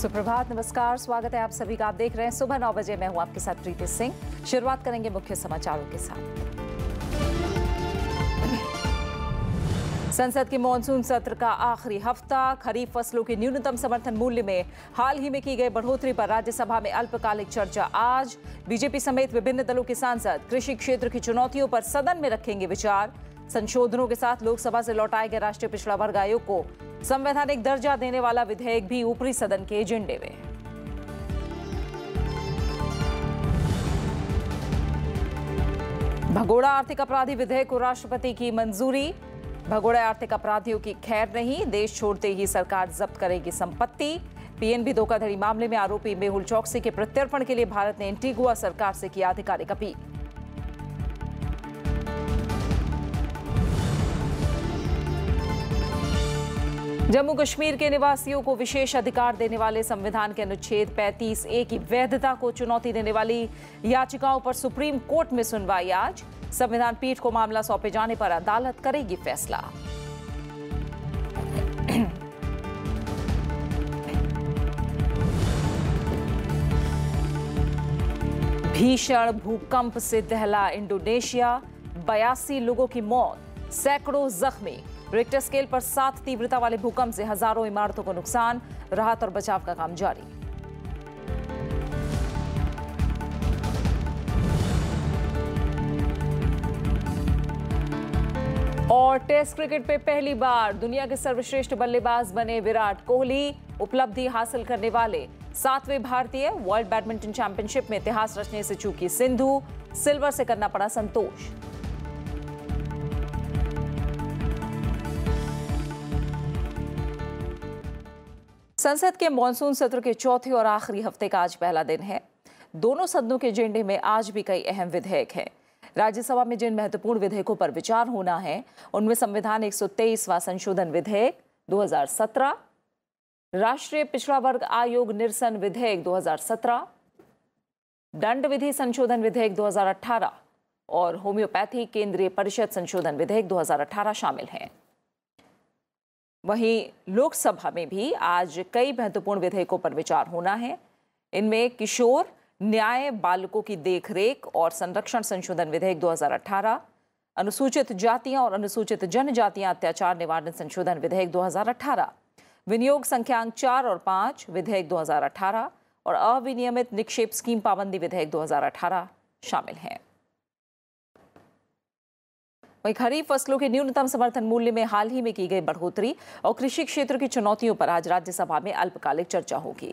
सुप्रभात नमस्कार स्वागत है आप सभी का आप देख रहे हैं सुबह नौ बजे मैं हूं आपके साथ प्रीति सिंह शुरुआत करेंगे मुख्य समाचारों के साथ संसद के मानसून सत्र का आखिरी हफ्ता खरीफ फसलों के न्यूनतम समर्थन मूल्य में हाल ही में की गई बढ़ोतरी पर राज्यसभा में अल्पकालिक चर्चा आज बीजेपी समेत विभिन्न दलों के सांसद कृषि क्षेत्र की चुनौतियों पर सदन में रखेंगे विचार संशोधनों के साथ लोकसभा से लौटाए गए राष्ट्रीय पिछड़ा वर्ग आयोग को संवैधानिक दर्जा देने वाला विधेयक भी ऊपरी सदन के एजेंडे में भगोड़ा आर्थिक अपराधी विधेयक को राष्ट्रपति की मंजूरी भगोड़ा आर्थिक अपराधियों की खैर नहीं देश छोड़ते ही सरकार जब्त करेगी संपत्ति पीएनबी धोखाधड़ी मामले में आरोपी मेहुल चौकसी के प्रत्यर्पण के लिए भारत ने एंटीगुआ सरकार से किया आधिकारिक अपील जम्मू कश्मीर के निवासियों को विशेष अधिकार देने वाले संविधान के अनुच्छेद 35 ए की वैधता को चुनौती देने वाली याचिकाओं पर सुप्रीम कोर्ट में सुनवाई आज संविधान पीठ को मामला सौंपे जाने पर अदालत करेगी फैसला भीषण भूकंप से दहला इंडोनेशिया बयासी लोगों की मौत सैकड़ों जख्मी रिक्टर स्केल पर सात तीव्रता वाले भूकंप से हजारों इमारतों को नुकसान राहत और बचाव का काम जारी और टेस्ट क्रिकेट पे पहली बार दुनिया के सर्वश्रेष्ठ बल्लेबाज बने विराट कोहली उपलब्धि हासिल करने वाले सातवें भारतीय वर्ल्ड बैडमिंटन चैंपियनशिप में इतिहास रचने से चूकी सिंधु सिल्वर से करना पड़ा संतोष संसद के मानसून सत्र के चौथे और आखिरी हफ्ते का आज पहला दिन है दोनों सदनों के एजेंडे में आज भी कई अहम विधेयक हैं राज्यसभा में जिन महत्वपूर्ण विधेयकों पर विचार होना है उनमें संविधान 123वां संशोधन विधेयक 2017, राष्ट्रीय पिछड़ा वर्ग आयोग निरसन विधेयक 2017, दंड विधि संशोधन विधेयक 2018 और होम्योपैथी केंद्रीय परिषद संशोधन विधेयक 2018 शामिल हैं वहीं लोकसभा में भी आज कई महत्वपूर्ण विधेयकों पर विचार होना है इनमें किशोर न्याय बालकों की देखरेख और संरक्षण संशोधन विधेयक 2018, अनुसूचित जातियां और अनुसूचित जनजातियां अत्याचार निवारण संशोधन विधेयक 2018, विनियोग संख्यांक चार और पाँच विधेयक 2018 और अविनियमित निक्षेप स्कीम पाबंदी विधेयक 2018 शामिल हैं वहीं खरीफ फसलों के न्यूनतम समर्थन मूल्य में हाल ही में की गई बढ़ोतरी और कृषि क्षेत्र की चुनौतियों पर आज राज्यसभा में अल्पकालिक चर्चा होगी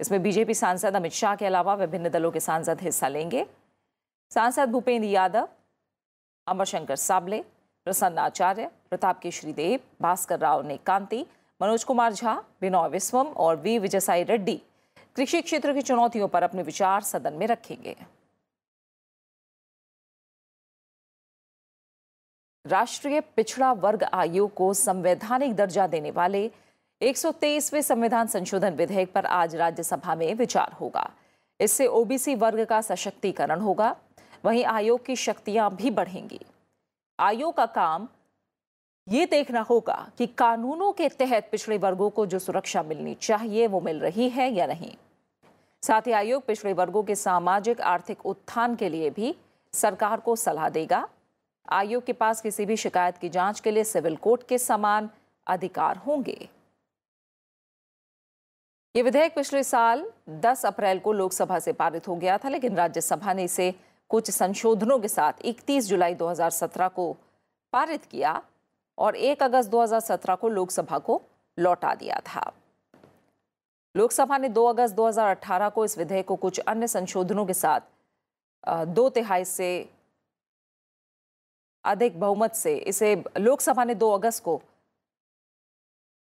इसमें बीजेपी सांसद अमित शाह के अलावा विभिन्न दलों के सांसद हिस्सा लेंगे सांसद भूपेंद्र यादव अमर शंकर साबले प्रसन्न आचार्य प्रताप केशरी देव भास्कर राव ने कांति मनोज कुमार झा विनोय विस्वम और वी विजयसाई रेड्डी कृषि क्षेत्र की चुनौतियों पर अपने विचार सदन में रखेंगे राष्ट्रीय पिछड़ा वर्ग आयोग को संवैधानिक दर्जा देने वाले 123वें संविधान संशोधन विधेयक पर आज राज्यसभा में विचार होगा इससे ओबीसी वर्ग का सशक्तिकरण होगा वहीं आयोग की शक्तियां भी बढ़ेंगी आयोग का काम ये देखना होगा कि कानूनों के तहत पिछड़े वर्गों को जो सुरक्षा मिलनी चाहिए वो मिल रही है या नहीं साथ ही आयोग पिछड़े वर्गों के सामाजिक आर्थिक उत्थान के लिए भी सरकार को सलाह देगा आयोग के पास किसी भी शिकायत की जांच के लिए सिविल कोर्ट के समान अधिकार होंगे ये विधेयक पिछले साल 10 अप्रैल को लोकसभा से पारित हो गया था लेकिन राज्यसभा ने इसे कुछ संशोधनों के साथ 31 जुलाई 2017 को पारित किया और 1 अगस्त 2017 को लोकसभा को लौटा दिया था लोकसभा ने 2 अगस्त 2018 को इस विधेयक को कुछ अन्य संशोधनों के साथ दो तिहाई से अधिक बहुमत से इसे लोकसभा ने 2 अगस्त को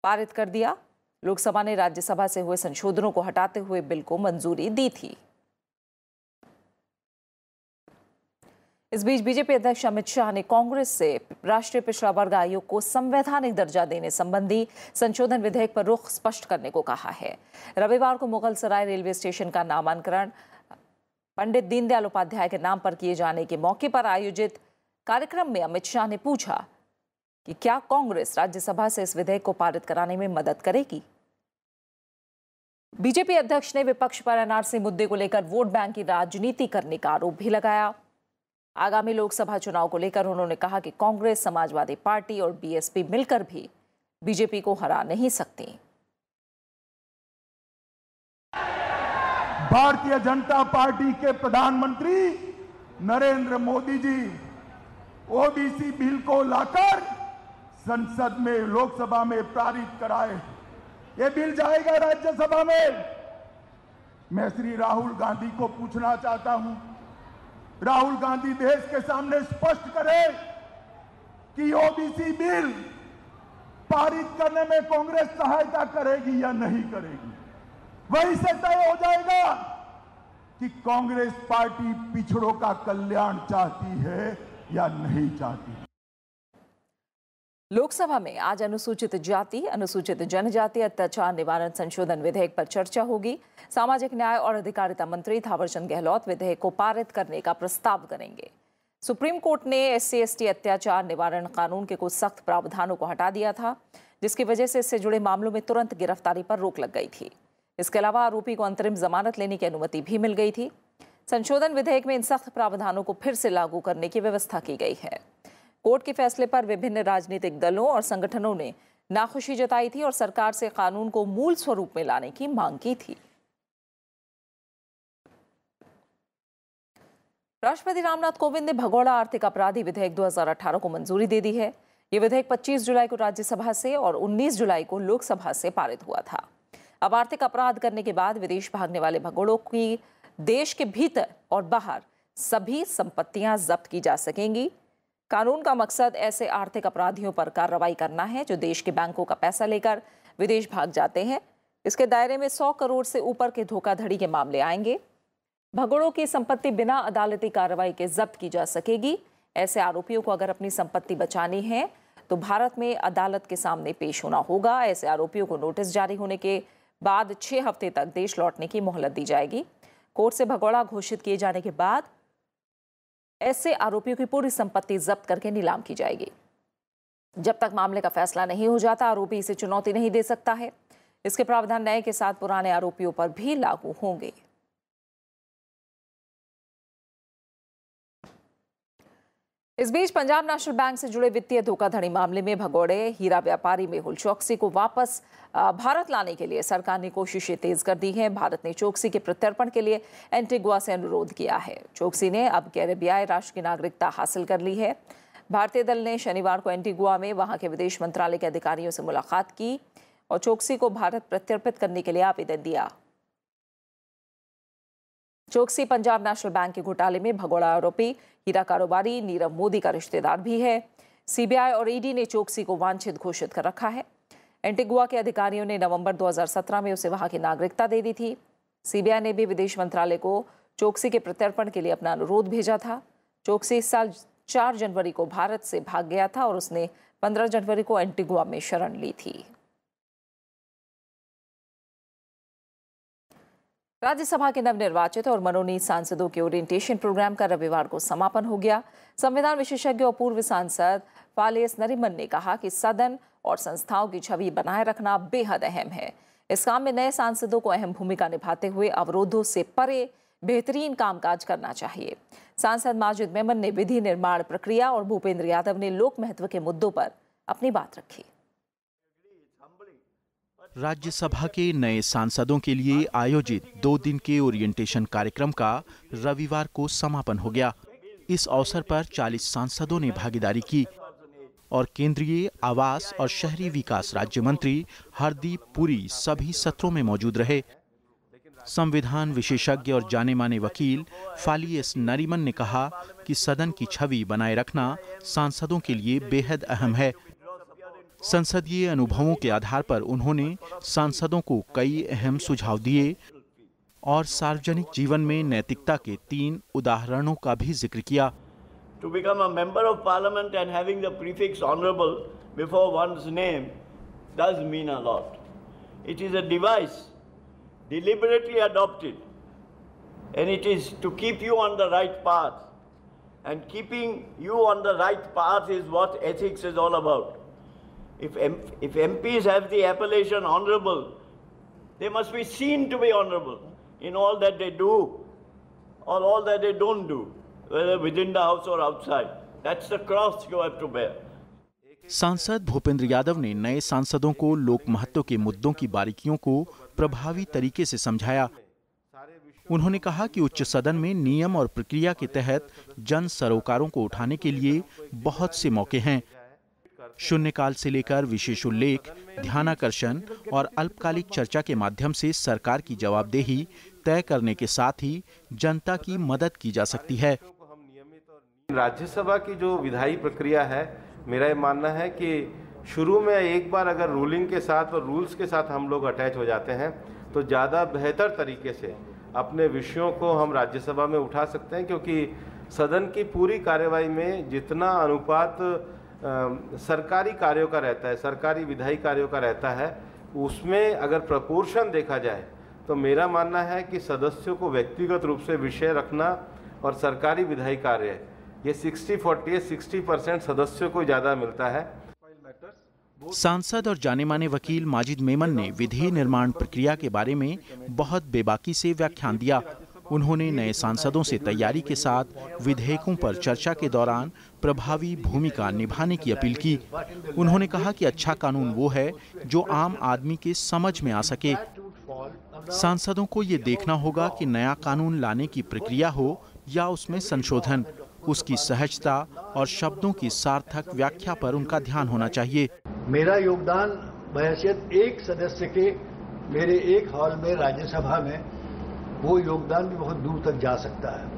पारित कर दिया लोकसभा ने राज्यसभा से हुए संशोधनों को हटाते हुए बिल को मंजूरी दी थी इस बीच बीजेपी अध्यक्ष अमित शाह ने कांग्रेस से राष्ट्रीय पिछड़ा वर्ग आयोग को संवैधानिक दर्जा देने संबंधी संशोधन विधेयक पर रुख स्पष्ट करने को कहा है रविवार को मुगल सराय रेलवे स्टेशन का नामांकन पंडित दीनदयाल उपाध्याय के नाम पर किए जाने के मौके पर आयोजित कार्यक्रम में अमित शाह ने पूछा कि क्या कांग्रेस राज्यसभा से इस विधेयक को पारित कराने में मदद करेगी बीजेपी अध्यक्ष ने विपक्ष पर एनआरसी मुद्दे को लेकर वोट बैंक की राजनीति करने का आरोप भी लगाया आगामी लोकसभा चुनाव को लेकर उन्होंने कहा कि कांग्रेस समाजवादी पार्टी और बीएसपी मिलकर भी बीजेपी को हरा नहीं सकती भारतीय जनता पार्टी के प्रधानमंत्री नरेंद्र मोदी जी ओबीसी बिल को लाकर संसद में लोकसभा में पारित कराए ये बिल जाएगा राज्यसभा में मैं श्री राहुल गांधी को पूछना चाहता हूं राहुल गांधी देश के सामने स्पष्ट करें कि ओबीसी बिल पारित करने में कांग्रेस सहायता करेगी या नहीं करेगी वही से तय हो जाएगा कि कांग्रेस पार्टी पिछड़ों का कल्याण चाहती है या नहीं चाहती लोकसभा में आज अनुसूचित जाति अनुसूचित जनजाति अत्याचार निवारण संशोधन विधेयक पर चर्चा होगी सामाजिक न्याय और अधिकारिता मंत्री थावरचंद गहलोत विधेयक को पारित करने का प्रस्ताव करेंगे सुप्रीम कोर्ट ने एस सी अत्याचार निवारण कानून के कुछ सख्त प्रावधानों को हटा दिया था जिसकी वजह से इससे जुड़े मामलों में तुरंत गिरफ्तारी पर रोक लग गई थी इसके अलावा आरोपी को अंतरिम जमानत लेने की अनुमति भी मिल गई थी संशोधन विधेयक में इन सख्त प्रावधानों को फिर से लागू करने की व्यवस्था की गई है कोर्ट के फैसले पर विभिन्न राजनीतिक दलों और संगठनों ने नाखुशी जताई थी और सरकार से कानून को मूल स्वरूप में लाने की मांग की थी राष्ट्रपति रामनाथ कोविंद ने भगोड़ा आर्थिक अपराधी विधेयक 2018 को मंजूरी दे दी है ये विधेयक 25 जुलाई को राज्यसभा से और 19 जुलाई को लोकसभा से पारित हुआ था अब आर्थिक अपराध करने के बाद विदेश भागने वाले भगोड़ों की देश के भीतर और बाहर सभी संपत्तियां जब्त की जा सकेंगी कानून का मकसद ऐसे आर्थिक अपराधियों पर कार्रवाई करना है जो देश के बैंकों का पैसा लेकर विदेश भाग जाते हैं इसके दायरे में 100 करोड़ से ऊपर के धोखाधड़ी के मामले आएंगे भगोड़ों की संपत्ति बिना अदालती कार्रवाई के जब्त की जा सकेगी ऐसे आरोपियों को अगर अपनी संपत्ति बचानी है तो भारत में अदालत के सामने पेश होना होगा ऐसे आरोपियों को नोटिस जारी होने के बाद छः हफ्ते तक देश लौटने की मोहलत दी जाएगी कोर्ट से भगौड़ा घोषित किए जाने के बाद ऐसे आरोपियों की पूरी संपत्ति जब्त करके नीलाम की जाएगी जब तक मामले का फैसला नहीं हो जाता आरोपी इसे चुनौती नहीं दे सकता है इसके प्रावधान नए के साथ पुराने आरोपियों पर भी लागू होंगे इस बीच पंजाब नेशनल बैंक से जुड़े वित्तीय धोखाधड़ी मामले में भगोड़े हीरा व्यापारी मेहुल चौकसी को वापस भारत लाने के लिए सरकार ने कोशिशें तेज कर दी हैं भारत ने चौकसी के प्रत्यर्पण के लिए एंटीगुआ से अनुरोध किया है चौकसी ने अब कैरेबियाई राष्ट्र की नागरिकता हासिल कर ली है भारतीय दल ने शनिवार को एंटीगुआ में वहां के विदेश मंत्रालय के अधिकारियों से मुलाकात की और चौकसी को भारत प्रत्यर्पित करने के लिए आवेदन दिया चौकसी पंजाब नेशनल बैंक के घोटाले में भगोड़ा आरोपी हीरा कारोबारी नीरव मोदी का रिश्तेदार भी है सीबीआई और ईडी ने चौकसी को वांछित घोषित कर रखा है एंटीगुआ के अधिकारियों ने नवंबर 2017 में उसे वहां की नागरिकता दे दी थी सीबीआई ने भी विदेश मंत्रालय को चौकसी के प्रत्यर्पण के लिए अपना अनुरोध भेजा था चौकसी इस साल चार जनवरी को भारत से भाग गया था और उसने पंद्रह जनवरी को एंटीगुआ में शरण ली थी राज्यसभा के नवनिर्वाचित और मनोनीत सांसदों के ओरिएंटेशन प्रोग्राम का रविवार को समापन हो गया संविधान विशेषज्ञ और पूर्व सांसद फालेस नरिमन ने कहा कि सदन और संस्थाओं की छवि बनाए रखना बेहद अहम है इस काम में नए सांसदों को अहम भूमिका निभाते हुए अवरोधों से परे बेहतरीन कामकाज करना चाहिए सांसद माजिद मेमन ने विधि निर्माण प्रक्रिया और भूपेंद्र यादव ने लोक महत्व के मुद्दों पर अपनी बात रखी राज्यसभा के नए सांसदों के लिए आयोजित दो दिन के ओरिएंटेशन कार्यक्रम का रविवार को समापन हो गया इस अवसर पर 40 सांसदों ने भागीदारी की और केंद्रीय आवास और शहरी विकास राज्य मंत्री हरदीप पुरी सभी सत्रों में मौजूद रहे संविधान विशेषज्ञ और जाने माने वकील फाली एस नरीमन ने कहा कि सदन की छवि बनाए रखना सांसदों के लिए बेहद अहम है संसदीय अनुभवों के आधार पर उन्होंने सांसदों को कई अहम सुझाव दिए और सार्वजनिक जीवन में नैतिकता के तीन उदाहरणों का भी जिक्र किया to become a member of parliament and having the prefix honourable before one's name does mean a lot it is a device deliberately adopted and it is to keep you on the right path and keeping you on the right path is what ethics is all about If, M if MPs have the appellation honourable, they must be seen to be honourable in all that they do or all that they don't do, whether within the house or outside. That's the cross you have to bear. सांसद भूपेंद्र यादव ने नए सांसदों को लोक महत्व के मुद्दों की बारीकियों को प्रभावी तरीके से समझाया उन्होंने कहा कि उच्च सदन में नियम और प्रक्रिया के तहत जन सरोकारों को उठाने के लिए बहुत से मौके हैं शून्यकाल से लेकर विशेष उल्लेख ध्यानाकर्षण और अल्पकालिक चर्चा के माध्यम से सरकार की जवाबदेही तय करने के साथ ही जनता की मदद की जा सकती है राज्यसभा की जो विधायी प्रक्रिया है मेरा ये मानना है कि शुरू में एक बार अगर रूलिंग के साथ और रूल्स के साथ हम लोग अटैच हो जाते हैं तो ज़्यादा बेहतर तरीके से अपने विषयों को हम राज्यसभा में उठा सकते हैं क्योंकि सदन की पूरी कार्यवाही में जितना अनुपात सरकारी कार्यों का रहता है सरकारी विधायी कार्यों का रहता है उसमें अगर प्रपोर्शन देखा जाए तो मेरा मानना है कि सदस्यों को व्यक्तिगत रूप से विषय रखना और सरकारी विधायी कार्य ये 60 फोर्टी सिक्सटी परसेंट सदस्यों को ज़्यादा मिलता है सांसद और जाने माने वकील माजिद मेमन ने विधि निर्माण प्रक्रिया के बारे में बहुत बेबाकी से व्याख्यान दिया उन्होंने नए सांसदों से तैयारी के साथ विधेयकों पर चर्चा के दौरान प्रभावी भूमिका निभाने की अपील की उन्होंने कहा कि अच्छा कानून वो है जो आम आदमी के समझ में आ सके सांसदों को ये देखना होगा कि नया कानून लाने की प्रक्रिया हो या उसमें संशोधन उसकी सहजता और शब्दों की सार्थक व्याख्या पर उनका ध्यान होना चाहिए मेरा योगदान बहसियत एक सदस्य के मेरे एक हॉल में राज्यसभा में वो योगदान भी बहुत दूर तक जा सकता है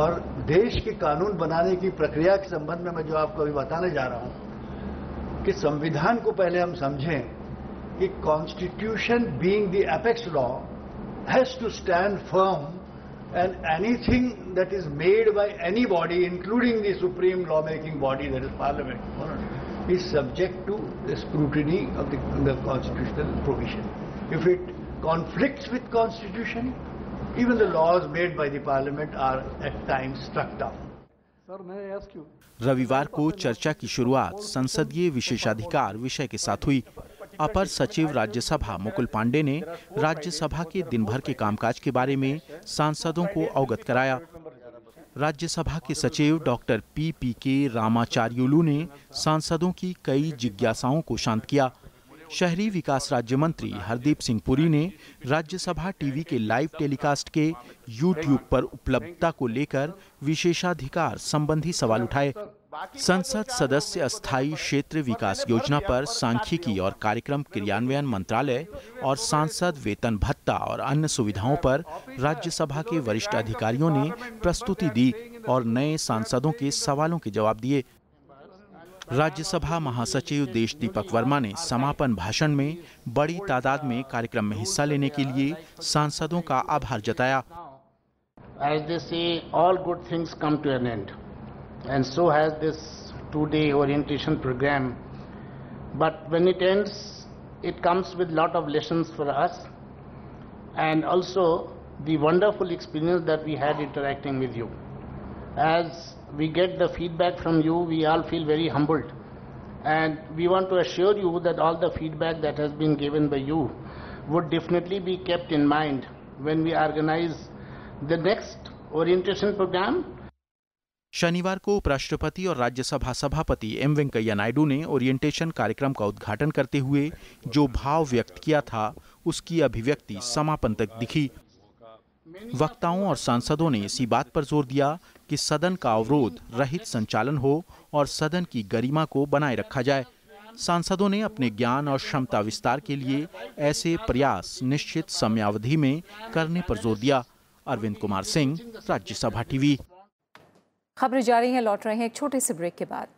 और देश के कानून बनाने की प्रक्रिया के संबंध में मैं जो आपको अभी बताने जा रहा हूं कि संविधान को पहले हम समझें कि constitution being the apex law has to stand firm and anything that is made by any body including the supreme law making body that is parliament is subject to scrutiny of the constitutional provision if it conflict with constitution Even the laws made by the parliament are at times struck down. रविवार को चर्चा की शुरुआत संसदीय विशेषाधिकार विषय के साथ हुई अपर सचिव राज्यसभा मुकुल पांडे ने राज्यसभा के दिन भर के कामकाज के बारे में सांसदों को अवगत कराया राज्यसभा के सचिव डॉक्टर पी पी के रामाचार्युलू ने सांसदों की कई जिज्ञासाओं को शांत किया शहरी विकास राज्य मंत्री हरदीप सिंह पुरी ने राज्यसभा टीवी के लाइव टेलीकास्ट के यूट्यूब पर उपलब्धता को लेकर विशेषाधिकार संबंधी सवाल उठाए संसद सदस्य स्थायी क्षेत्र विकास योजना पर सांख्यिकी और कार्यक्रम क्रियान्वयन मंत्रालय और सांसद वेतन भत्ता और अन्य सुविधाओं पर राज्यसभा के वरिष्ठ अधिकारियों ने प्रस्तुति दी और नए सांसदों के सवालों के जवाब दिए राज्यसभा महासचिव देश दीपक वर्मा ने समापन भाषण में बड़ी तादाद में कार्यक्रम में हिस्सा लेने के लिए सांसदों का आभार जताया As they say, all good things come to an end, and so has this two-day orientation program. But when it ends, it comes with lot of lessons for us, and also the wonderful experience that we had interacting with you. As we get the feedback from you, we all feel very humbled. And we want to assure you that all the feedback that has been given by you would definitely be kept in mind when we organize the next orientation program. शनिवार को उपराष्ट्रपति और राज्यसभा सभापति M Venkaiah Naidu ने orientation कार्यक्रम का उद्घाटन करते हुए जो भाव व्यक्त किया था उसकी अभिव्यक्ति समापन तक दिखी वक्ताओं और सांसदों ने इसी बात पर जोर दिया कि सदन का अवरोध रहित संचालन हो और सदन की गरिमा को बनाए रखा जाए सांसदों ने अपने ज्ञान और क्षमता विस्तार के लिए ऐसे प्रयास निश्चित समयावधि में करने पर जोर दिया अरविंद कुमार सिंह राज्यसभा टीवी खबरें जारी हैं लौट रहे हैं एक छोटे से ब्रेक के बाद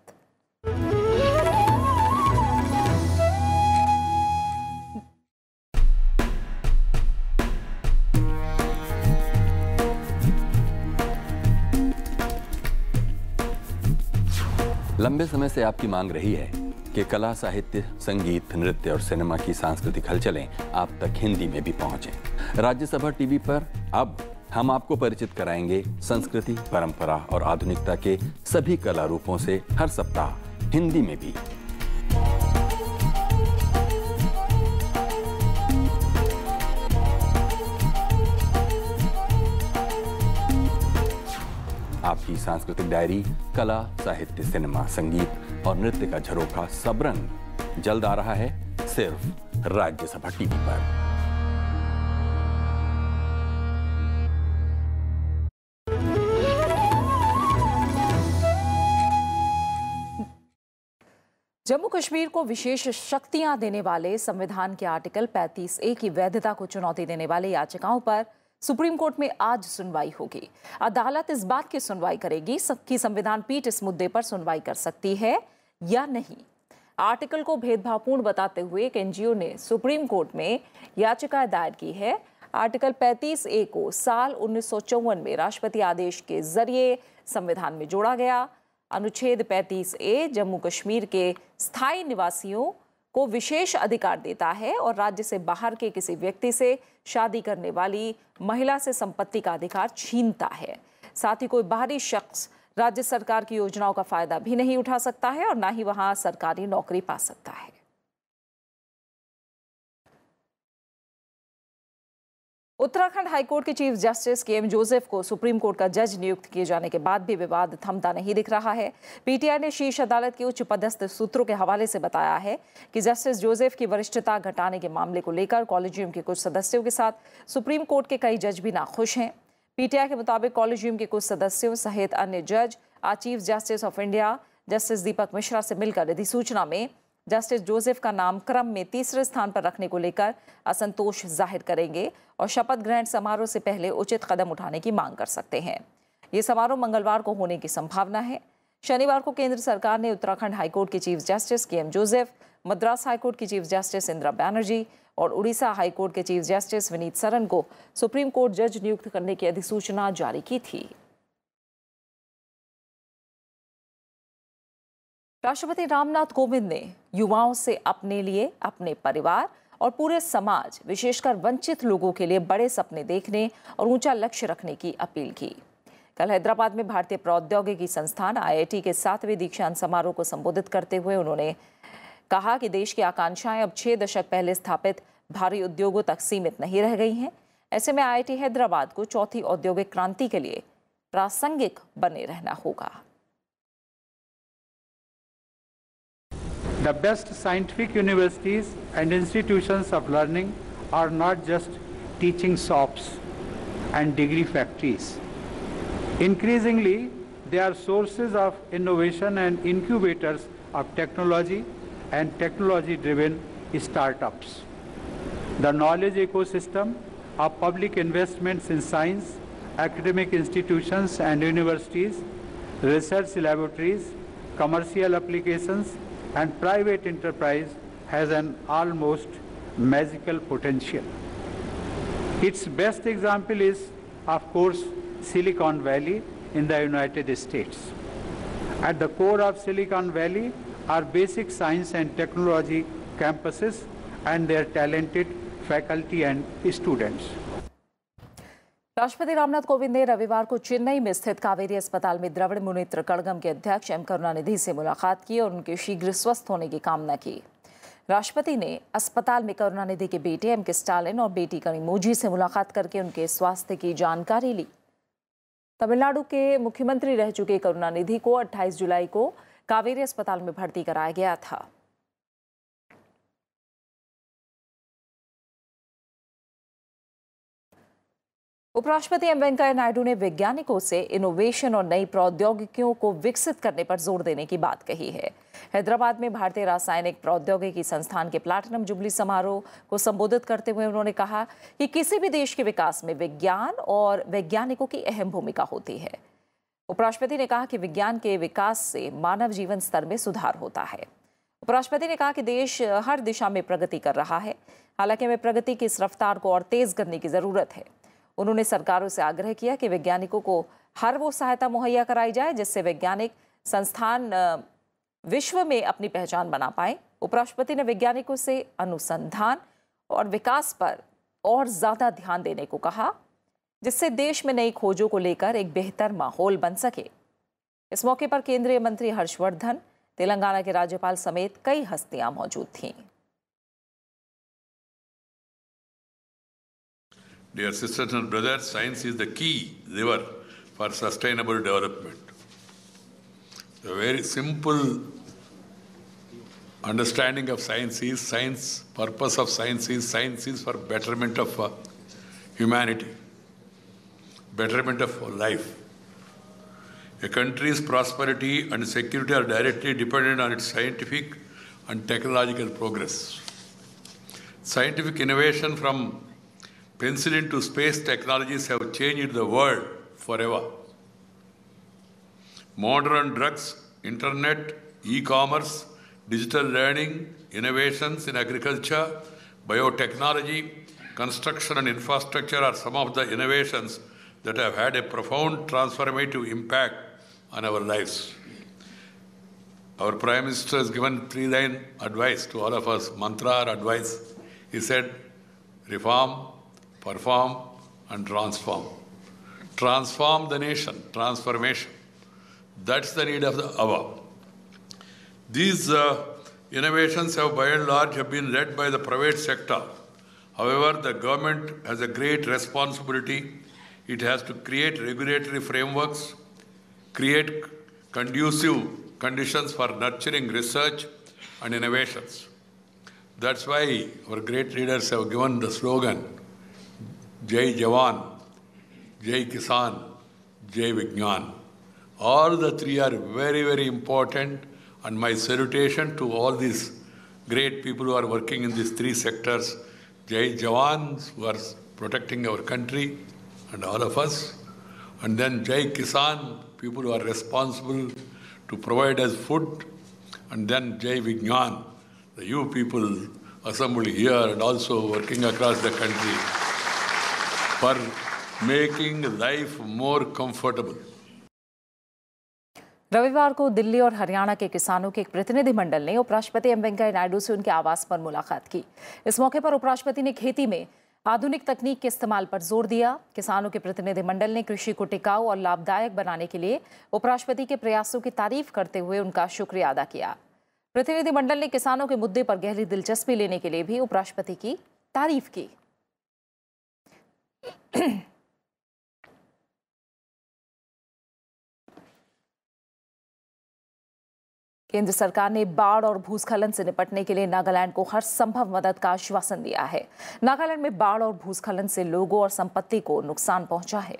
लंबे समय से आपकी मांग रही है कि कला साहित्य संगीत नृत्य और सिनेमा की सांस्कृतिक हलचलें आप तक हिंदी में भी पहुंचे राज्यसभा टीवी पर अब हम आपको परिचित कराएंगे संस्कृति परंपरा और आधुनिकता के सभी कला रूपों से हर सप्ताह हिंदी में भी आपकी सांस्कृतिक डायरी कला साहित्य सिनेमा संगीत और नृत्य का झरोखा सबरंग जल्द आ रहा है सिर्फ राज्यसभा टीवी पर जम्मू कश्मीर को विशेष शक्तियां देने वाले संविधान के आर्टिकल 35 ए की वैधता को चुनौती देने वाली याचिकाओं पर सुप्रीम कोर्ट में आज सुनवाई होगी अदालत इस बात की सुनवाई करेगी कि संविधान पीठ इस मुद्दे पर सुनवाई कर सकती है या नहीं आर्टिकल को भेदभावपूर्ण बताते हुए एक एनजीओ ने सुप्रीम कोर्ट में याचिका दायर की है आर्टिकल 35 ए को साल उन्नीस में राष्ट्रपति आदेश के जरिए संविधान में जोड़ा गया अनुच्छेद 35 ए जम्मू कश्मीर के स्थायी निवासियों को विशेष अधिकार देता है और राज्य से बाहर के किसी व्यक्ति से शादी करने वाली महिला से संपत्ति का अधिकार छीनता है साथ ही कोई बाहरी शख्स राज्य सरकार की योजनाओं का फायदा भी नहीं उठा सकता है और ना ही वहाँ सरकारी नौकरी पा सकता है उत्तराखंड हाईकोर्ट के चीफ जस्टिस के एम जोसेफ को सुप्रीम कोर्ट का जज नियुक्त किए जाने के बाद भी विवाद थमता नहीं दिख रहा है पीटीआई ने शीर्ष अदालत के उच्च पदस्थ सूत्रों के हवाले से बताया है कि जस्टिस जोसेफ की वरिष्ठता घटाने के मामले को लेकर कॉलेजियम के कुछ सदस्यों के साथ सुप्रीम कोर्ट के कई जज भी नाखुश हैं पीटीआई के मुताबिक कॉलेजियम के कुछ सदस्यों सहित अन्य जज आज chief justice of India justice Deepak Mishra से मिलकर अधिसूचना में जस्टिस जोसेफ का नाम क्रम में तीसरे स्थान पर रखने को लेकर असंतोष जाहिर करेंगे और शपथ ग्रहण समारोह से पहले उचित कदम उठाने की मांग कर सकते हैं ये समारोह मंगलवार को होने की संभावना है शनिवार को केंद्र सरकार ने उत्तराखंड हाईकोर्ट के chief justice K M Joseph Madras high court की चीफ जस्टिस इंदिरा बैनर्जी और उड़ीसा हाईकोर्ट के चीफ जस्टिस विनीत सरन को सुप्रीम कोर्ट जज नियुक्त करने की अधिसूचना जारी की थी राष्ट्रपति रामनाथ कोविंद ने युवाओं से अपने लिए अपने परिवार और पूरे समाज विशेषकर वंचित लोगों के लिए बड़े सपने देखने और ऊंचा लक्ष्य रखने की अपील की कल हैदराबाद में भारतीय प्रौद्योगिकी संस्थान आईआईटी के सातवें दीक्षांत समारोह को संबोधित करते हुए उन्होंने कहा कि देश की आकांक्षाएं अब छह दशक पहले स्थापित भारी उद्योगों तक सीमित नहीं रह गई हैं ऐसे में आईआईटी हैदराबाद को चौथी औद्योगिक क्रांति के लिए प्रासंगिक बने रहना होगा The best scientific universities and institutions of learning are not just teaching shops and degree factories. Increasingly, they are sources of innovation and incubators of technology and technology-driven startups. The knowledge ecosystem of public investments in science, academic institutions and universities, research laboratories, commercial applications, and private enterprise has an almost magical potential. Its best example is, of course, Silicon Valley in the United States. At the core of Silicon Valley are basic science and technology campuses and their talented faculty and students. राष्ट्रपति रामनाथ कोविंद ने रविवार को चेन्नई में स्थित कावेरी अस्पताल में द्रविड़ मुनेत्र कड़गम के अध्यक्ष एम करुणानिधि से मुलाकात की और उनके शीघ्र स्वस्थ होने की कामना की राष्ट्रपति ने अस्पताल में करुणानिधि के बेटे एम के स्टालिन और बेटी कनिमोजी से मुलाकात करके उनके स्वास्थ्य की जानकारी ली तमिलनाडु के मुख्यमंत्री रह चुके करुणानिधि को 28 जुलाई को कावेरी अस्पताल में भर्ती कराया गया था उपराष्ट्रपति एम वेंकैया नायडू ने वैज्ञानिकों से इनोवेशन और नई प्रौद्योगिकियों को विकसित करने पर जोर देने की बात कही है हैदराबाद में भारतीय रासायनिक प्रौद्योगिकी संस्थान के प्लैटिनम जुबली समारोह को संबोधित करते हुए उन्होंने कहा कि किसी भी देश के विकास में विज्ञान और वैज्ञानिकों की अहम भूमिका होती है उपराष्ट्रपति ने कहा कि विज्ञान के विकास से मानव जीवन स्तर में सुधार होता है उपराष्ट्रपति ने कहा कि देश हर दिशा में प्रगति कर रहा है हालांकि हमें प्रगति की इस रफ्तार को और तेज करने की जरूरत है उन्होंने सरकारों से आग्रह किया कि वैज्ञानिकों को हर वो सहायता मुहैया कराई जाए जिससे वैज्ञानिक संस्थान विश्व में अपनी पहचान बना पाए उपराष्ट्रपति ने वैज्ञानिकों से अनुसंधान और विकास पर और ज़्यादा ध्यान देने को कहा जिससे देश में नई खोजों को लेकर एक बेहतर माहौल बन सके इस मौके पर केंद्रीय मंत्री हर्षवर्धन तेलंगाना के राज्यपाल समेत कई हस्तियां मौजूद थीं Dear sisters and brothers, science is the key lever for sustainable development. The very simple understanding of science is science, purpose of science is science is for betterment of uh, humanity, betterment of life. A country's prosperity and security are directly dependent on its scientific and technological progress. Scientific innovation from penicillin to space technologies have changed the world forever. Modern drugs, internet, e-commerce, digital learning, innovations in agriculture, biotechnology, construction and infrastructure are some of the innovations that have had a profound transformative impact on our lives. Our Prime Minister has given three line advice to all of us, mantra or advice. He said, reform, perform and transform. Transform the nation, transformation. That's the need of the hour. These uh, innovations have by and large have been led by the private sector. However, the government has a great responsibility. It has to create regulatory frameworks, create conducive conditions for nurturing research and innovations. That's why our great leaders have given the slogan, Jay Jawan, Jay Kisan, Jay Vignan. All the three are very, very important and my salutation to all these great people who are working in these three sectors, Jay Jawans who are protecting our country and all of us, and then Jay Kisan, people who are responsible to provide us food, and then Jay Vignan, the you people assembled here and also working across the country. for making life more comfortable. रविवार को दिल्ली और हरियाणा के किसानों के एक प्रतिनिधिमंडल ने उपराष्ट्रपति एम वेंकैया नायडू से उनके आवास पर मुलाकात की इस मौके पर उपराष्ट्रपति ने खेती में आधुनिक तकनीक के इस्तेमाल पर जोर दिया किसानों के प्रतिनिधिमंडल ने कृषि को टिकाऊ और लाभदायक बनाने के लिए उपराष्ट्रपति के प्रयासों की तारीफ करते हुए उनका शुक्रिया अदा किया प्रतिनिधिमंडल ने किसानों के मुद्दे पर गहरी दिलचस्पी लेने के लिए भी उपराष्ट्रपति की तारीफ की केंद्र सरकार ने बाढ़ और भूस्खलन से निपटने के लिए नागालैंड को हर संभव मदद का आश्वासन दिया है नागालैंड में बाढ़ और भूस्खलन से लोगों और संपत्ति को नुकसान पहुंचा है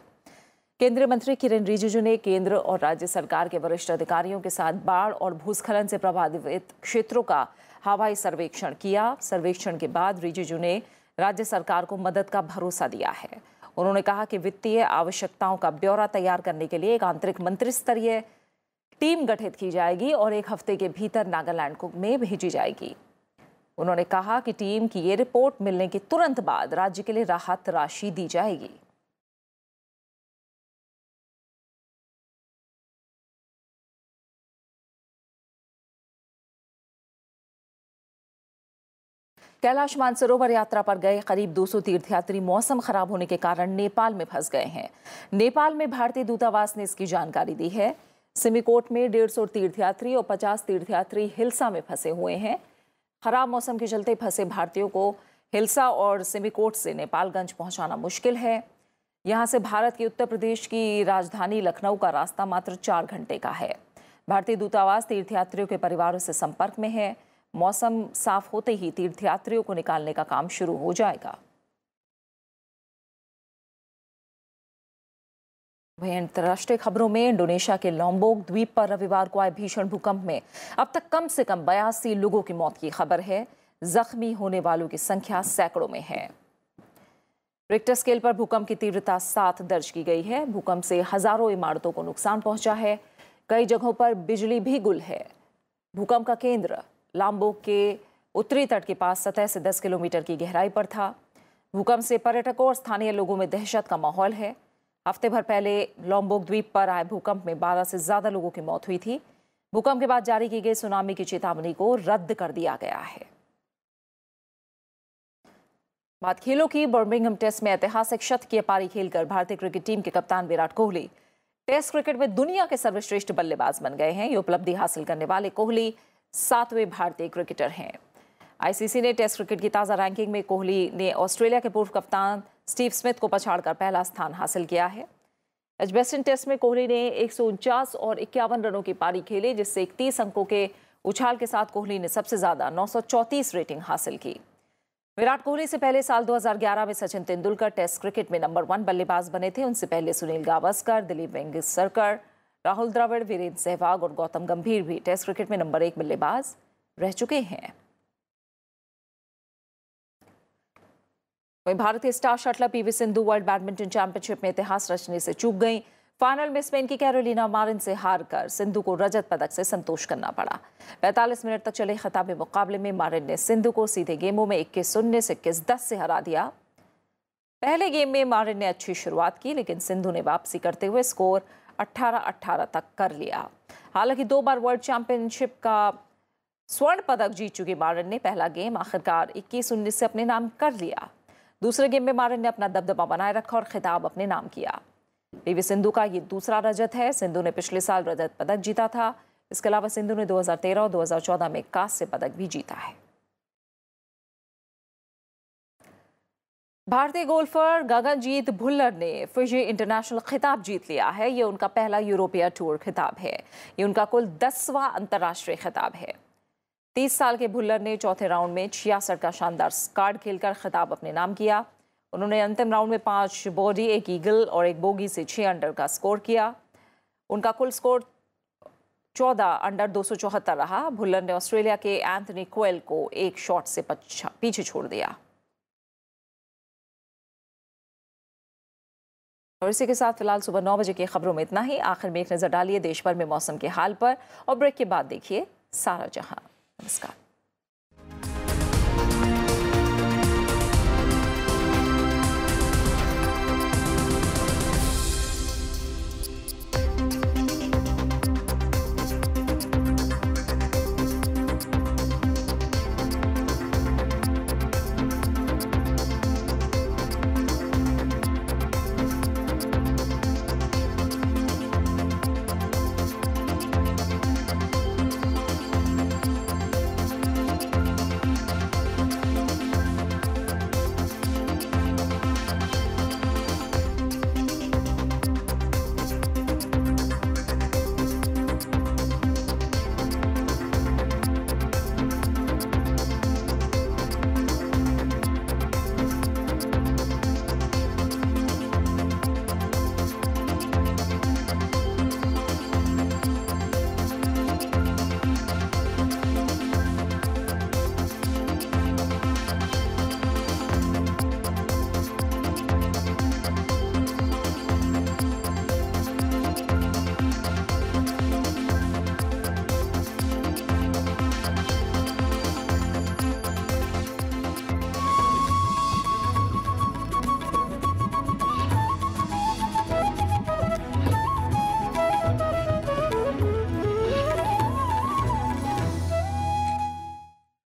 केंद्रीय मंत्री किरेन रिजिजू ने केंद्र और राज्य सरकार के वरिष्ठ अधिकारियों के साथ बाढ़ और भूस्खलन से प्रभावित क्षेत्रों का हवाई सर्वेक्षण किया सर्वेक्षण के बाद रिजिजू ने राज्य सरकार को मदद का भरोसा दिया है उन्होंने कहा कि वित्तीय आवश्यकताओं का ब्यौरा तैयार करने के लिए एक आंतरिक मंत्री स्तरीय टीम गठित की जाएगी और एक हफ्ते के भीतर नागालैंड को में भेजी जाएगी उन्होंने कहा कि टीम की ये रिपोर्ट मिलने के तुरंत बाद राज्य के लिए राहत राशि दी जाएगी कैलाश मानसरोवर यात्रा पर गए करीब 200 तीर्थयात्री मौसम खराब होने के कारण नेपाल में फंस गए हैं नेपाल में भारतीय दूतावास ने इसकी जानकारी दी है सिमिकोट में डेढ़ सौ तीर्थयात्री और पचास तीर्थयात्री हिल्सा में फंसे हुए हैं खराब मौसम के चलते फंसे भारतीयों को हिल्सा और सिमिकोट से नेपालगंज पहुंचाना मुश्किल है यहाँ से भारत के उत्तर प्रदेश की राजधानी लखनऊ का रास्ता मात्र चार घंटे का है भारतीय दूतावास तीर्थयात्रियों के परिवारों से संपर्क में है मौसम साफ होते ही तीर्थयात्रियों को निकालने का काम शुरू हो जाएगा वही अंतर्राष्ट्रीय खबरों में इंडोनेशिया के लॉम्बोक द्वीप पर रविवार को आए भीषण भूकंप में अब तक कम से कम बयासी लोगों की मौत की खबर है जख्मी होने वालों की संख्या सैकड़ों में है रिक्टर स्केल पर भूकंप की तीव्रता सात दर्ज की गई है भूकंप से हजारों इमारतों को नुकसान पहुंचा है कई जगहों पर बिजली भी गुल है भूकंप का केंद्र लाम्बो के उत्तरी तट के पास सतह से 10 किलोमीटर की गहराई पर था भूकंप से पर्यटकों और स्थानीय लोगों में दहशत का माहौल है हफ्ते भर पहले लॉम्बोक द्वीप पर आए भूकंप में बारह से ज़्यादा लोगों की मौत हुई थी भूकंप के बाद जारी की गई सुनामी की चेतावनी को रद्द कर दिया गया है बात खेलों की बर्मिंगम टेस्ट में ऐतिहासिक शत की पारी खेलकर भारतीय क्रिकेट टीम के कप्तान विराट कोहली टेस्ट क्रिकेट में दुनिया के सर्वश्रेष्ठ बल्लेबाज बन गए हैं ये उपलब्धि हासिल करने वाले कोहली सातवें भारतीय क्रिकेटर हैं आईसीसी ने टेस्ट क्रिकेट की ताज़ा रैंकिंग में कोहली ने ऑस्ट्रेलिया के पूर्व कप्तान स्टीव स्मिथ को पछाड़कर पहला स्थान हासिल किया है एजबेस्टन टेस्ट में कोहली ने एक और इक्यावन रनों की पारी खेली जिससे इकतीस अंकों के उछाल के साथ कोहली ने सबसे ज़्यादा नौ रेटिंग हासिल की विराट कोहली से पहले साल 2011 में सचिन तेंदुलकर टेस्ट क्रिकेट में नंबर वन बल्लेबाज बने थे उनसे पहले सुनील गावस्कर दिलीप वेंगसरकर राहुल द्रविड़ वीरेंद्र सहवाग और गौतम गंभीर भी टेस्ट क्रिकेट में नंबर एक बल्लेबाज रह चुके हैं वहीं भारतीय star shuttler PV Sindhu world badminton championship में इतिहास रचने से चूक गई फाइनल में स्पेन की कैरोलिना मारिन से हार कर सिंधु को रजत पदक से संतोष करना पड़ा 45 मिनट तक चले खिताबी मुकाबले में मारिन ने सिंधु को सीधे गेमों में इक्कीस शून्य से इक्कीस दस से हरा दिया पहले गेम में मारिन ने अच्छी शुरुआत की लेकिन सिंधु ने वापसी करते हुए स्कोर 18-18 तक कर लिया हालांकि दो बार वर्ल्ड चैंपियनशिप का स्वर्ण पदक जीत चुके मारन ने पहला गेम आखिरकार 21 उन्नीस से अपने नाम कर लिया दूसरे गेम में मारन ने अपना दबदबा बनाए रखा और खिताब अपने नाम किया पीवी सिंधु का ये दूसरा रजत है सिंधु ने पिछले साल रजत पदक जीता था इसके अलावा सिंधु ने 2013 और 2014 में कांस्य पदक भी जीता है भारतीय गोल्फर गगनजीत भुल्लर ने फिजी इंटरनेशनल खिताब जीत लिया है ये उनका पहला यूरोपीय टूर खिताब है ये उनका कुल दसवां अंतर्राष्ट्रीय खिताब है तीस साल के भुल्लर ने चौथे राउंड में छियासठ का शानदार कार्ड खेलकर खिताब अपने नाम किया उन्होंने अंतिम राउंड में पांच बॉडी एक ईगल और एक बोगी से छः अंडर का स्कोर किया उनका कुल स्कोर चौदह अंडर दो रहा भुल्लर ने ऑस्ट्रेलिया के एंथनी कोयल को एक शॉट से पीछे छोड़ दिया और इसी के साथ फिलहाल सुबह नौ बजे की खबरों में इतना ही आखिर में एक नज़र डालिए देश भर में मौसम के हाल पर और ब्रेक के बाद देखिए सारा जहां नमस्कार